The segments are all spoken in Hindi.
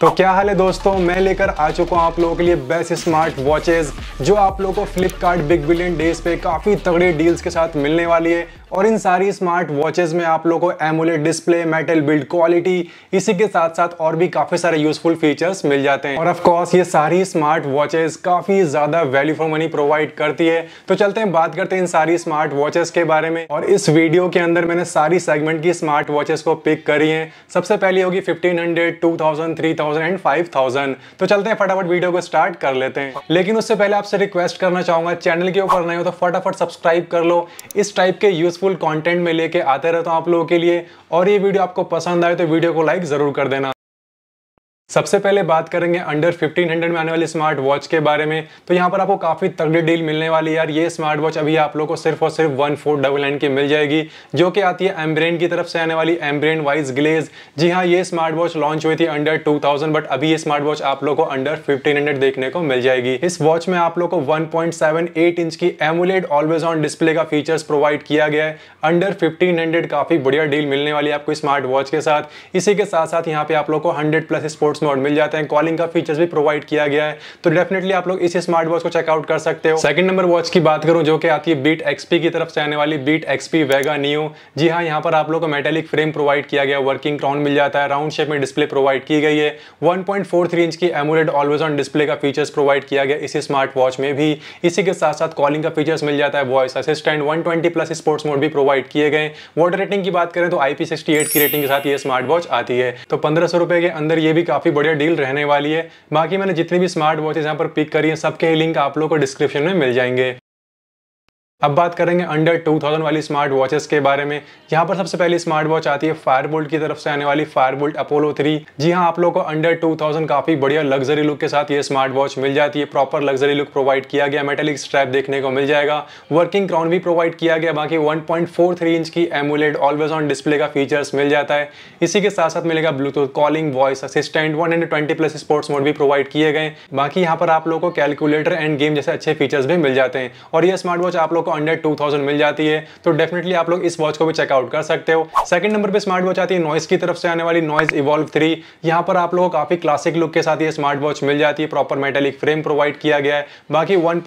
तो क्या हाल है दोस्तों मैं लेकर आ चुका हूँ आप लोगों के लिए बेस्ट स्मार्ट वॉचेज जो आप लोगों को फ्लिपकार्ट बिग बिलियन डेज पे काफ़ी तगड़े डील्स के साथ मिलने वाली है और इन सारी स्मार्ट वॉचेस में आप लोगों को AMOLED display metal build quality इसी के साथ साथ और भी काफ़ी सारे यूजफुल फीचर्स मिल जाते हैं और ऑफकोर्स ये सारी स्मार्ट वॉचेस काफ़ी ज़्यादा वैल्यू फॉर मनी प्रोवाइड करती है तो चलते हैं बात करते हैं इन सारी स्मार्ट वॉचेस के बारे में और इस वीडियो के अंदर मैंने सारी सेगमेंट की स्मार्ट वॉचेस को पिक करी है सबसे पहली होगी thousand three thousand and thousand तो चलते हैं फटाफट वीडियो को स्टार्ट कर लेते हैं लेकिन उससे पहले आपसे रिक्वेस्ट करना चाहूंगा चैनल के ऊपर नहीं हो तो फटाफट सब्सक्राइब कर लो इस टाइप के यूज यूजफुल कंटेंट में लेके आते रहता तो हूँ आप लोगों के लिए और ये वीडियो आपको पसंद आए तो वीडियो को लाइक ज़रूर कर देना सबसे पहले बात करेंगे अंडर 1500 में आने वाली स्मार्ट वॉच के बारे में तो यहाँ पर आपको काफ़ी तगड़ी डील मिलने वाली है यार ये स्मार्ट वॉच अभी आप लोग को सिर्फ और सिर्फ वन फोर डबल एंड की मिल जाएगी जो कि आती है एम्ब्रेन की तरफ से आने वाली एम्ब्रेन वाइज ग्लेज जी हाँ ये स्मार्ट वॉच लॉन्च हुई थी अंडर टू बट अभी ये स्मार्ट वॉच आप लोग को अंडर फिफ्टीन देखने को मिल जाएगी इस वॉच में आप लोग को वन इंच की एमुलेट ऑलवेज ऑन डिस्प्ले का फीचर्स प्रोवाइड किया गया है अंडर फिफ्टीन काफ़ी बढ़िया डील मिलने वाली है आपको स्मार्ट वॉच के साथ इसी के साथ साथ यहाँ पे आप लोग को hundred plus sport sports mode मिल जाते हैं कॉलिंग का फीचर्स भी प्रोवाइड किया गया है तो डेफिनेटली आप लोग इसी स्मार्ट वॉच को चेकआउट कर सकते हो सेकंड नंबर वॉच की बात करूं जो कि आती है बीट एक्सपी की तरफ से आने वाली बीट एक्सपी वेगा नियो जी हाँ यहाँ पर आप लोग को मेटेलिक फ्रेम प्रोवाइड किया गया वर्किंग क्राउन मिल जाता है राउंड शेप में डिस्प्ले प्रोवाइड की गई है वन इंच की एमोलेड ऑलवेज ऑन डिस्प्ले का फीचर्स प्रोवाइड किया गया इसी स्मार्ट वॉच में भी इसी के साथ साथ कॉलिंग का फीचर्स मिल जाता है voice assistant one plus sports mode भी प्रोवाइड किए गए वॉटर रेटिंग की बात करें तो आई की रेटिंग के साथ ये स्मार्ट वॉच आती है तो पंद्रह सौ रुपए के अंदर ये भी काफी काफ़ी बढ़िया डील रहने वाली है बाकी मैंने जितनी भी स्मार्ट वॉचेज यहाँ पर पिक करी है सबके लिंक आप लोग को डिस्क्रिप्शन में मिल जाएंगे अब बात करेंगे अंडर 2000 वाली स्मार्ट वॉचेस के बारे में यहाँ पर सबसे पहली स्मार्ट वॉच आती है फायरबोल्ट की तरफ से आने वाली फायरबोल्ट अपोलो 3 जी हाँ आप लोगों को अंडर 2000 काफी बढ़िया लग्जरी लुक के साथ ये स्मार्ट वॉच मिल जाती है प्रॉपर लग्जरी लुक प्रोवाइड किया गया मेटेलिक स्ट्रैप देखने को मिल जाएगा वर्किंग क्राउन भी प्रोवाइड किया गया बाकी वन इंच की एमुलेट ऑलवेज ऑन डिस्प्ले का फीचर्स मिल जाता है इसी के साथ साथ मिलेगा Bluetooth calling voice assistant one plus sports mode भी प्रोवाइड किए गए बाकी यहाँ पर आप लोग को कैलकुलेटर एंड गेम जैसे अच्छे फीचर्स भी मिल जाते हैं और यह स्मार्ट वॉच आप लोग को अंडर 2000 मिल जाती है तो डेफिनेटली आप लोग इस वॉच को भी चेकआउट कर सकते हो सेकंड नंबर पे स्मार्ट वॉच आती है नॉइस की तरफ से आने वाली नॉइस इवॉल्व थ्री यहाँ पर आप लोगों को काफी क्लासिक लुक के साथ ये स्मार्ट वॉच मिल जाती है प्रॉपर मेटेलिक फ्रेम प्रोवाइड किया गया है बाकी वन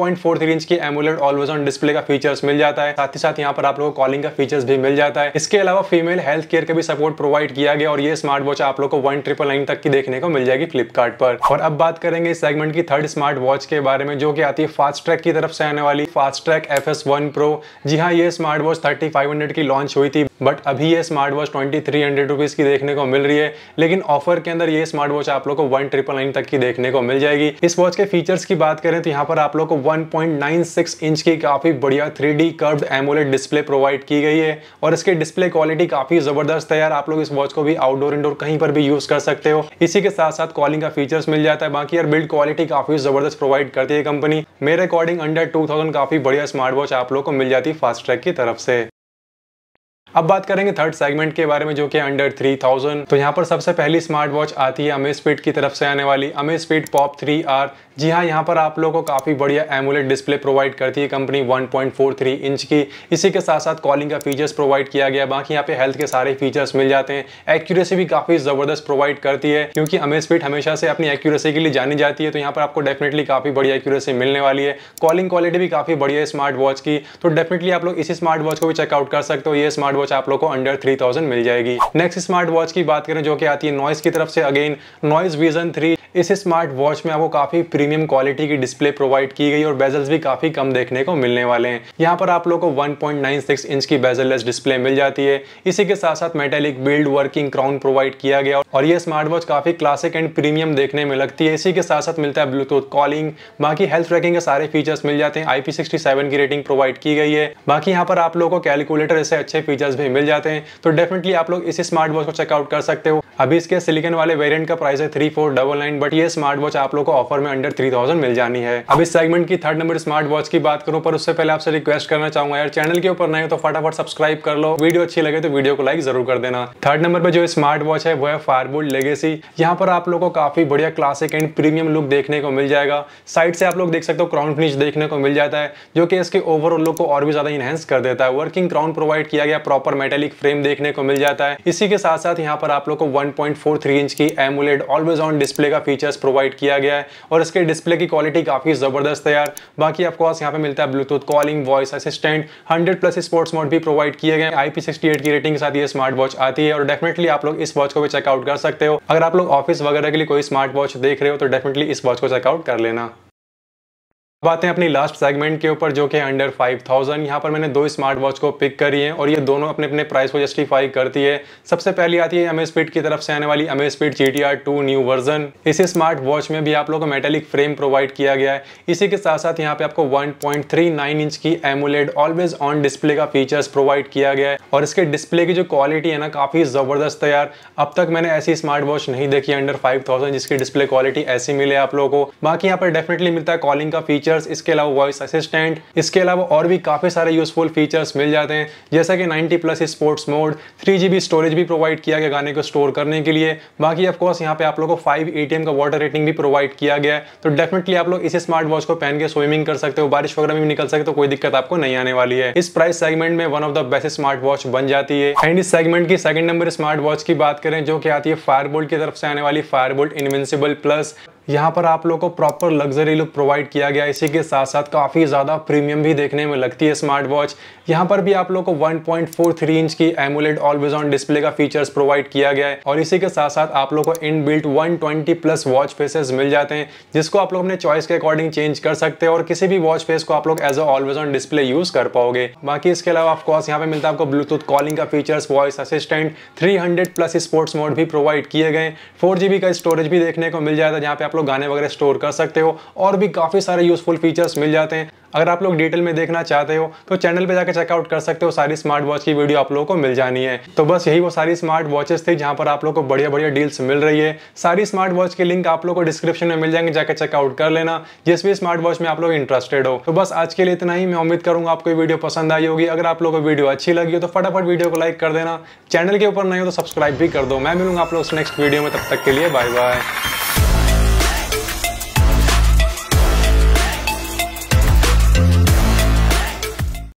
इंच की एमुलेट ऑलवेज ऑन डिस्प्ले का फीचर्स मिल जाता है साथ ही साथ यहाँ पर आप लोगों को कॉलिंग का फीचर्स भी मिल जाता है इसके अलावा फीमेल हेल्थ केयर का भी सपोर्ट प्रोवाइड किया गया और ये स्मार्ट वॉच आप लोग को वन ट्रिपल नाइन तक की देखने को मिल जाएगी फ्लिपकार्ट पर और अब बात करेंगे इस सेगमेंट की थर्ड स्मार्ट वॉच के बारे में जो कि आती है फास्ट ट्रैक की तरफ से आने वाली Fastrack F S one Pro जी हाँ ये smart watch thirty five hundred की लॉन्च हुई थी बट अभी ये smart watch twenty three hundred rupees की देखने को मिल रही है लेकिन ऑफर के अंदर ये स्मार्ट वॉच आप लोग को वन ट्रिपल नाइन तक की देखने को मिल जाएगी इस वॉच के फीचर्स की बात करें तो यहाँ पर आप लोग को one point nine six inch की काफ़ी बढ़िया three D curved AMOLED display provide की गई है और इसके डिस्प्ले क्वालिटी काफ़ी ज़बरदस्त है यार आप लोग इस वॉच को भी आउटडोर इंडोर कहीं पर भी यूज़ कर सकते हो इसी के साथ साथ कॉलिंग का फीचर्स मिल जाता है बाकी यार बिल्ड क्वालिटी काफ़ी ज़बरदस्त प्रोवाइड करती है कंपनी मेरे अकॉर्डिंग अंडर टू काफ़ी बढ़िया स्मार्ट वॉच आप लोग को मिल जाती है फास्ट ट्रैक की तरफ से अब बात करेंगे थर्ड सेगमेंट के बारे में जो कि अंडर 3000 तो यहाँ पर सबसे पहली स्मार्ट वॉच आती है अमेज स्पीड की तरफ से आने वाली अमेज स्पीड पॉप 3R जी हाँ यहाँ पर आप लोगों को काफ़ी बढ़िया एमुलेट डिस्प्ले प्रोवाइड करती है कंपनी 1.43 इंच की इसी के साथ साथ कॉलिंग का फीचर्स प्रोवाइड किया गया बाकी यहाँ पे हेल्थ के सारे फीचर्स मिल जाते हैं एक्यूरेसी भी काफ़ी ज़बरदस्त प्रोवाइड करती है क्योंकि अमेज स्पीड हमेशा से अपनी एक्यूरेसी के लिए जानी जाती है तो यहाँ पर आपको डेफिनेटली काफ़ी बढ़िया एक्यूरेसी मिलने वाली है कॉलिंग क्वालिटी भी काफ़ी बढ़िया है स्मार्ट वॉच की तो डेफिनेटली आप लोग इसी स्मार्ट वॉच को भी चेकआउट कर सकते हो ये स्मार्ट वॉच आप लोग को अंडर थ्री मिल जाएगी नेक्स्ट स्मार्ट वॉच की बात करें जो कि आती है नॉइस की तरफ से अगेन नॉइस विजन थ्री इस स्मार्ट वॉच में आपको काफ़ी प्रीमियम क्वालिटी की डिस्प्ले प्रोवाइड की गई और बेजल्स भी काफ़ी कम देखने को मिलने वाले हैं यहाँ पर आप लोग को 1.96 इंच की बेजललेस डिस्प्ले मिल जाती है इसी के साथ साथ metallic build working crown provide किया गया और ये स्मार्ट वॉच काफ़ी क्लासिक एंड प्रीमियम देखने में लगती है इसी के साथ साथ मिलता है ब्लूटूथ कॉलिंग बाकी हेल्थ ट्रैकिंग के सारे फीचर्स मिल जाते हैं आई की रेटिंग प्रोवाइड की गई है बाकी यहाँ पर आप लोगों को कैलकुलेटर ऐसे अच्छे फीचर्स भी मिल जाते हैं तो डेफिनेटली आप लोग इस स्मार्ट वॉच को चेकआउट कर सकते हो अभी इसके सिलिकन वाले वेरियंट का प्राइस है three four double nine but but ये स्मार्ट वॉच आप लोग को ऑफर में अंडर थ्री थाउजेंड मिल जानी है अब इस सेगमेंट की थर्ड नंबर स्मार्ट वॉच की बात करूं पर उससे पहले आपसे रिक्वेस्ट करना चाहूंगा यार चैनल के ऊपर नहीं हो तो फटाफट सब्सक्राइब कर लो वीडियो अच्छी लगे तो वीडियो को लाइक जरूर कर देना थर्ड नंबर पर जो स्मार्ट वॉच है वो है फायरबोल्ट लेगेसी यहाँ पर आप लोग को काफी बढ़िया क्लासिक एंड प्रीमियम लुक देखने को मिल जाएगा साइड से आप लोग देख सकते हो क्राउन फिनिश देखने को मिल जाता है जो कि इसके ओवरऑल लुक को और भी ज्यादा इनहेंस कर देता है वर्किंग क्राउन प्रोवाइड किया गया प्रॉपर मेटेलिक फ्रेम देखने को मिल जाता है इसी के साथ साथ यहाँ पर आप लोग को 1.43 इंच की एमुलेट ऑलवेज ऑन डिस्प्ले का फीचर्स प्रोवाइड किया गया है और इसके डिस्प्ले की क्वालिटी काफ़ी ज़बरदस्त है यार बाकी आपको पास यहाँ पे मिलता है Bluetooth calling voice assistant hundred plus sports mode भी प्रोवाइड किए गए आई पी की रेटिंग के साथ ये स्मार्ट वॉच आती है और डेफिनेटली आप लोग इस वॉच को भी चेकआउट कर सकते हो अगर आप लोग ऑफिस वगैरह के लिए कोई स्मार्ट वॉच देख रहे हो तो डेफिनेटली इस वॉच को चेकआउट कर लेना है अपनी लास्ट सेगमेंट के ऊपर जो कि अंडर 5000 यहाँ पर मैंने दो स्मार्ट वॉच को पिक करी है और ये दोनों अपने अपने प्राइस को जस्टिफाई करती है सबसे पहली आती है अमेज फिट की तरफ से आने वाली S fit G T R two new version इसी स्मार्ट वॉच में भी आप लोगों को मेटेलिक फ्रेम प्रोवाइड किया गया है इसी के साथ साथ यहाँ पे आपको one point three nine inch की एमुलेट ऑलवेज ऑन डिस्प्ले का फीचर्स प्रोवाइड किया गया है और इसके डिस्प्ले की जो क्वालिटी है ना काफी जबरदस्त है यार अब तक मैंने ऐसी स्मार्ट वॉच नहीं देखी अंडर फाइव जिसकी डिस्प्ले क्वालिटी ऐसी मिले आप लोगों को बाकी यहाँ पर डेफिनेटली मिलता है कॉलिंग का फीचर फीचर्स इसके अलावा वॉइस असिस्टेंट इसके अलावा और भी काफ़ी सारे यूजफुल फीचर्स मिल जाते हैं जैसा कि 90 plus sports mode three storage भी प्रोवाइड किया गया गाने को स्टोर करने के लिए बाकी ऑफकोर्स यहाँ पे आप लोग को फाइव ए का वाटर रेटिंग भी प्रोवाइड किया गया तो डेफिनेटली आप लोग इसे स्मार्ट वॉच को पहन के स्विमिंग कर सकते हो बारिश वगैरह में निकल सकते हो तो कोई दिक्कत आपको नहीं आने वाली है इस प्राइस सेगमेंट में one of the best smart watch बन जाती है एंड इस सेगमेंट की सेकंड नंबर स्मार्ट वॉच की बात करें जो कि आती है फायरबोल्ट की तरफ से आने वाली फायरबोल्ट इनविंसिबल प्लस यहाँ पर आप लोग को प्रॉपर लग्जरी लुक प्रोवाइड किया गया इसी के साथ साथ काफ़ी ज़्यादा प्रीमियम भी देखने में लगती है स्मार्ट वॉच यहाँ पर भी आप लोग को 1.43 इंच की एमुलेट ऑलवेज ऑन डिस्प्ले का फीचर्स प्रोवाइड किया गया है और इसी के साथ साथ आप लोग को in built one plus watch faces मिल जाते हैं जिसको आप लोग अपने चॉइस के अकॉर्डिंग चेंज कर सकते हैं और किसी भी वॉच फेस को आप लोग as a always on display use कर पाओगे बाकी इसके अलावा ऑफकोर्स यहाँ पर मिलता है आपको ब्लूटूथ कॉलिंग का features voice assistant three plus sports mode भी प्रोवाइड किए गए फोर का स्टोरेज भी देखने को मिल जाता है जहाँ पे आप लोग गाने वगैरह स्टोर कर सकते हो और भी काफ़ी सारे यूज़फुल फीचर्स मिल जाते हैं अगर आप लोग डिटेल में देखना चाहते हो तो चैनल पे जाकर चेकआउट कर सकते हो सारी स्मार्ट वॉच की वीडियो आप लोगों को मिल जानी है तो बस यही वो सारी स्मार्ट वॉचेस थी जहाँ पर आप लोगों को बढ़िया बढ़िया डील्स मिल रही है सारी स्मार्ट वॉच के लिंक आप लोगों को डिस्क्रिप्शन में मिल जाएंगे जाकर चेकआउट कर लेना जिस भी स्मार्ट वॉच में आप लोग इंटरेस्टेड हो तो बस आज के लिए इतना ही मैं उम्मीद करूंगा आपको वीडियो पसंद आई होगी अगर आप लोग को वीडियो अच्छी लगी हो तो फटाफट वीडियो को लाइक कर देना चैनल के ऊपर नहीं हो तो सब्सक्राइब भी कर दो मैं मिलूंगा आप लोग नेक्स्ट वीडियो में तब तक के लिए बाय बाय